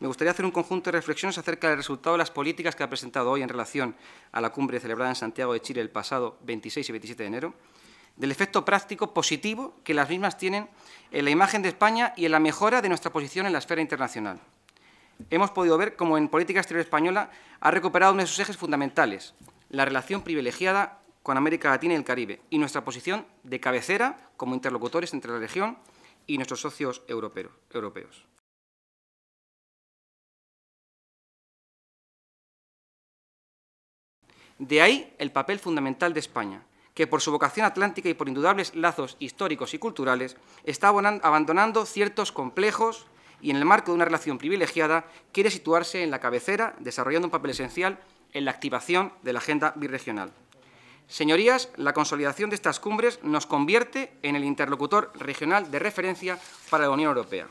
Me gustaría hacer un conjunto de reflexiones acerca del resultado de las políticas que ha presentado hoy en relación a la cumbre celebrada en Santiago de Chile el pasado 26 y 27 de enero, del efecto práctico positivo que las mismas tienen en la imagen de España y en la mejora de nuestra posición en la esfera internacional. Hemos podido ver cómo en política exterior española ha recuperado uno de sus ejes fundamentales, la relación privilegiada con América Latina y el Caribe y nuestra posición de cabecera como interlocutores entre la región y nuestros socios europeos. De ahí el papel fundamental de España, que por su vocación atlántica y por indudables lazos históricos y culturales, está abandonando ciertos complejos y en el marco de una relación privilegiada quiere situarse en la cabecera, desarrollando un papel esencial en la activación de la agenda birregional. Señorías, la consolidación de estas cumbres nos convierte en el interlocutor regional de referencia para la Unión Europea.